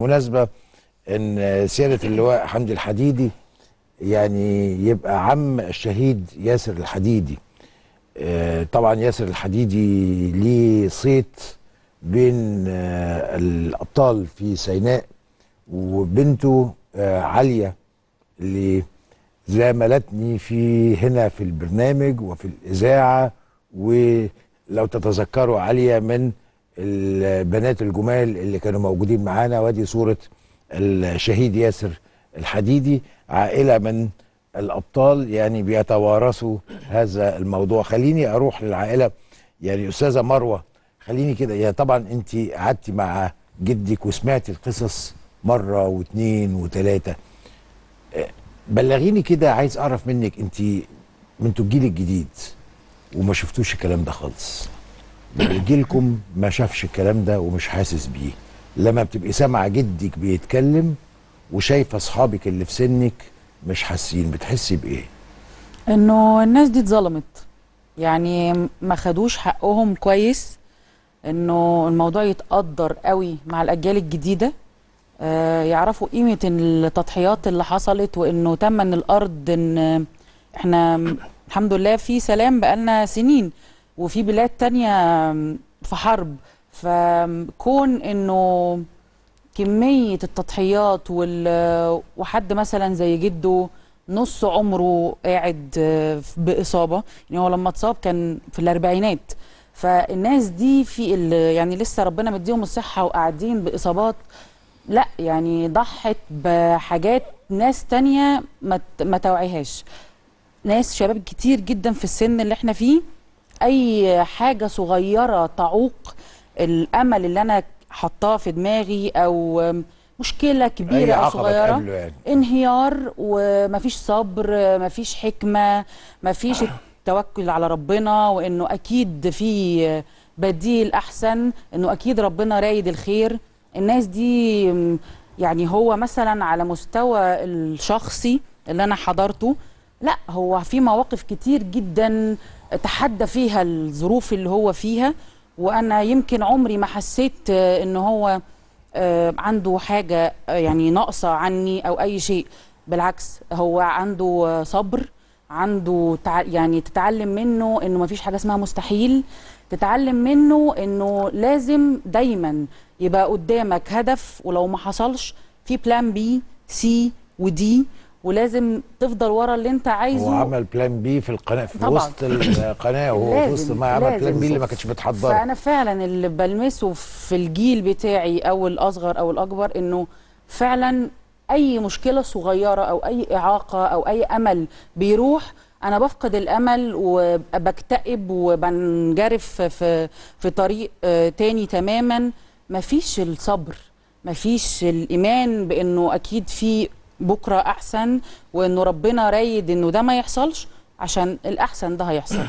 مناسبة ان سيادة اللواء حمدي الحديدي يعني يبقى عم الشهيد ياسر الحديدي آه، طبعا ياسر الحديدي ليه صيت بين آه، الابطال في سيناء وبنته آه، عالية اللي زاملتني في هنا في البرنامج وفي الاذاعة ولو تتذكروا عالية من البنات الجمال اللي كانوا موجودين معانا وادي صورة الشهيد ياسر الحديدي عائلة من الأبطال يعني بيتوارثوا هذا الموضوع خليني أروح للعائلة يعني أستاذة مروة خليني كده يعني طبعا أنت قعدتي مع جدك وسمعتي القصص مرة واثنين وثلاثة بلغيني كده عايز أعرف منك أنت من الجيل الجديد وما شفتوش الكلام ده خالص جيلكم ما شافش الكلام ده ومش حاسس بيه لما بتبقي سامعه جدك بيتكلم وشايفه اصحابك اللي في سنك مش حاسين بتحسي بايه انه الناس دي اتظلمت يعني ما خدوش حقهم كويس انه الموضوع يتقدر قوي مع الاجيال الجديده آه يعرفوا قيمه التضحيات اللي حصلت وانه تم ان الارض ان احنا الحمد لله في سلام بقالنا سنين وفي بلاد تانية في حرب فكون انه كمية التضحيات وال... وحد مثلا زي جده نص عمره قاعد بإصابة يعني هو لما اتصاب كان في الأربعينات فالناس دي في ال... يعني لسه ربنا مديهم الصحة وقاعدين بإصابات لا يعني ضحت بحاجات ناس تانية ما, ما توعيهاش ناس شباب كتير جدا في السن اللي احنا فيه اي حاجه صغيره تعوق الامل اللي انا حطاه في دماغي او مشكله كبيره او صغيره يعني. انهيار ومفيش صبر مفيش حكمه مفيش التوكل على ربنا وانه اكيد في بديل احسن انه اكيد ربنا رايد الخير الناس دي يعني هو مثلا على مستوى الشخصي اللي انا حضرته لا هو في مواقف كتير جدا تحدى فيها الظروف اللي هو فيها وانا يمكن عمري ما حسيت آه، ان هو آه، عنده حاجه آه، يعني ناقصه عني او اي شيء بالعكس هو عنده صبر عنده تع... يعني تتعلم منه انه ما فيش حاجه اسمها مستحيل تتعلم منه انه لازم دايما يبقى قدامك هدف ولو ما حصلش في بلان بي سي ودي ولازم تفضل ورا اللي انت عايزه هو عمل بلان بي في القناه في طبعا. وسط القناه وهو في وسط ما عمل بلان بي اللي ما كانتش بتحضر فانا فعلا اللي بلمسه في الجيل بتاعي او الاصغر او الاكبر انه فعلا اي مشكله صغيره او اي اعاقه او اي امل بيروح انا بفقد الامل وبكتئب وبنجرف في في طريق آه، تاني تماما مفيش الصبر مفيش الايمان بانه اكيد في بكره احسن وانه ربنا رايد انه ده ما يحصلش عشان الاحسن ده هيحصل